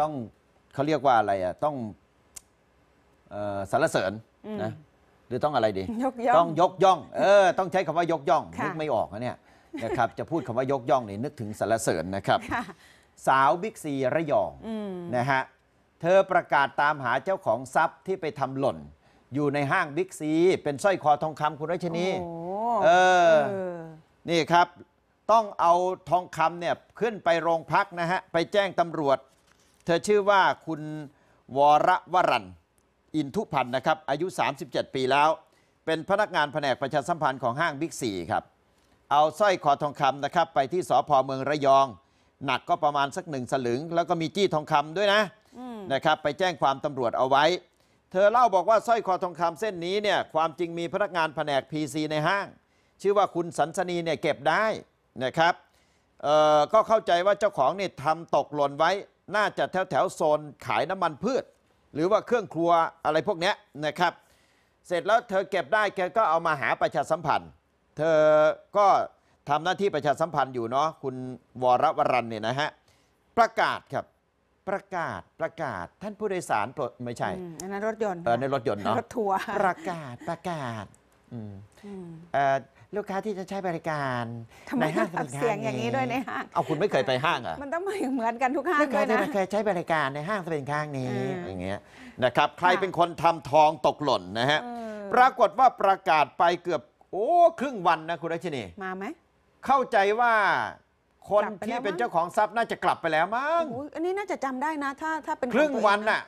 ต้องเขาเรียกว่าอะไรอ่ะต้องออสรรเสริญนะหรือต้องอะไรดีต้องยกย่องเออต้องใช้คำว่ายกย่องนึกไม่ออกนะเนี่ยนะครับจะพูดคำว่ายกย่องนี่นึกถึงสรรเสริญนะครับ สาวบิ๊กซีระยองอนะฮะเธอประกาศตามหาเจ้าของทรัพย์ที่ไปทำหล่น อยู่ในห้างบิ๊กซี เป็นสร้อยคอทองคำคุณรัชนีเออเออนี่ครับ ต้องเอาทองคำเนี่ยขึ้นไปโรงพักนะฮะไปแจ้งตำรวจเธอชื่อว่าคุณวรวรันอินทุพันธ์นะครับ อายุ 37 ปีแล้ว เป็นพนักงานแผนกประชาสัมพันธ์ของห้างบิ๊กซีครับ เอาสร้อยคอทองคำนะครับ ไปที่สพเมืองระยอง หนักก็ประมาณสักหนึ่งสลึง แล้วก็มีจี้ทองคำด้วยนะนะครับ ไปแจ้งความตำรวจเอาไว้ เธอเล่าบอกว่าสร้อยคอทองคำเส้นนี้เนี่ยความจริงมีพนักงานแผนก PC ในห้าง ชื่อว่าคุณสันสนีเนี่ยเก็บได้นะครับ ก็เข้าใจว่าเจ้าของเนี่ยทำตกหล่นไว้น่าจะแถวแถวโซน ขายน้ำมันพืช หรือว่าเครื่องครัวอะไรพวกนี้นะครับ เสร็จแล้วเธอเก็บได้แกก็เอามาหาประชาสัมพันธ์ เธอก็ทำหน้าที่ประชาสัมพันธ์อยู่เนาะคุณวรวรันเนี่ยนะฮะ ประกาศครับประกาศประกาศท่านผู้โดยสารปลดไม่ใช่อันนั้นรถยนต์ในรถยนต์เนาะรถทัวร์ประกาศประกาศลูกค้าที่จะใช้บริการทำไมในห้างสินค้าเสียงอย่างนี้ด้วยในห้างเอาคุณไม่เคยไปห้างอ่ะมันต้องเหมือนกันทุกห้างเลูกค้าที่ะไเคยใช้บริการในห้างสสินค้านี้อย่างเงี้ยนะครับ ใครเป็นคนทำทองตกหล่นนะฮะ ปรากฏว่าประกาศไปเกือบ โอ้ ครึ่งวันนะคุณรัชนีมาไหม เข้าใจว่า คนที่เป็นเจ้าของทรัพย์น่าจะกลับไปแล้วมั้งอันนี้น่าจะจำได้นะ ถ้าถ้าเป็นครึ่งวันน่ะ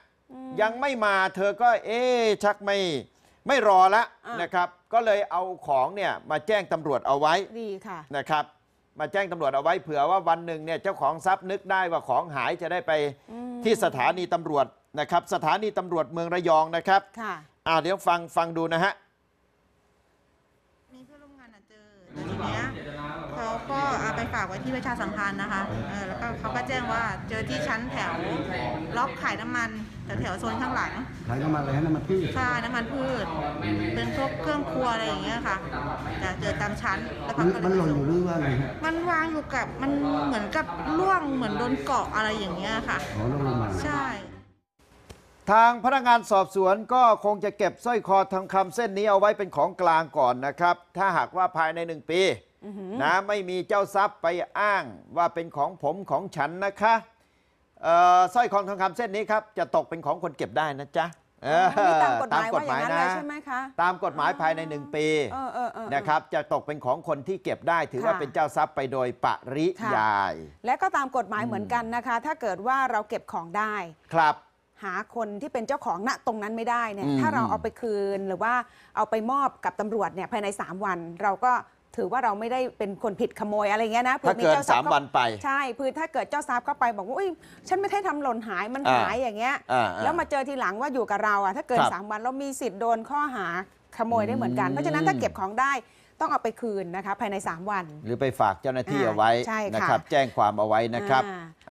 ยังไม่มาเธอก็ เอ๊ชักไม่ไม่รอแล้วนะครับก็เลยเอาของเนี่ยมาแจ้งตำรวจเอาไว้ ดีค่ะนะครับมาแจ้งตำรวจเอาไว้เผื่อว่าวันหนึ่งเนี่ยเจ้าของทรัพย์นึกได้ว่าของหายจะได้ไปที่สถานีตำรวจนะครับสถานีตำรวจเมืองระยองนะครับค่ะอ่าเดี๋ยวฟังฟังดูนะฮะมีเพื่อนร่วมงานอ่ะเจอทีเนี้ยเขาก็ไปฝากไว้ที่ประชาสัมพันธ์นะคะ เออ แล้วก็เขาก็แจ้งว่าเจอที่ชั้นแถวล็อกขายน้ำมัน แถวแถวโซนข้างหลังขายน้ำมันอะไรน้ำมันพืชใช่น้ำมันพืชเป็นพวกเครื่องครัวอะไรอย่างเงี้ยค่ะแต่เจอตามชั้นแล้วมันหล่นอยู่หรือว่าอะไรมันวางอยู่กับมันเหมือนกับล่วงเหมือนโดนเกาะอะไรอย่างเงี้ยค่ะอ๋อลงมาใช่ทางพนักงานสอบสวนก็คงจะเก็บสร้อยคอทองคำเส้นนี้เอาไว้เป็นของกลางก่อนนะครับ ถ้าหากว่าภายในหนึ่งปีนะ ไม่มีเจ้าทรัพย์ไปอ้าง ว่าเป็นของผมของฉันนะคะสร้อยคอทองคำเส้นนี้ครับ จะตกเป็นของคนเก็บได้นะจ๊ะตามกฎหมายนะใช่ไหมคะตามกฎหมายภายในหนึ่งปี นะครับจะตกเป็นของคนที่เก็บได้ ถือว่าเป็นเจ้าทรัพย์ไปโดยปริยาย และก็ตามกฎหมายเหมือนกันนะคะ ถ้าเกิดว่าเราเก็บของได้ ครับ หาคนที่เป็นเจ้าของณตรงนั้นไม่ได้เนี่ย ถ้าเราเอาไปคืนหรือว่าเอาไปมอบกับตำรวจเนี่ยภายใน 3 วันเราก็ถือว่าเราไม่ได้เป็นคนผิดขโมยอะไรเงี้ยนะถ้าเกิดสามวันไปใช่พือถ้าเกิดเจ้าทรัพย์เข้าไปบอกว่าอุ้ยฉันไม่ได้ทำหล่นหายมันหายอย่างเงี้ยแล้วมาเจอทีหลังว่าอยู่กับเราอ่ะถ้าเกินสามวันเรามีสิทธิ์โดนข้อหาขโมยได้เหมือนกัน เพราะฉะนั้นถ้าเก็บของได้ต้องเอาไปคืนนะคะภายใน 3 วัน หรือไปฝากเจ้าหน้าที่เอาไว้นะครับ แจ้งความเอาไว้นะครับ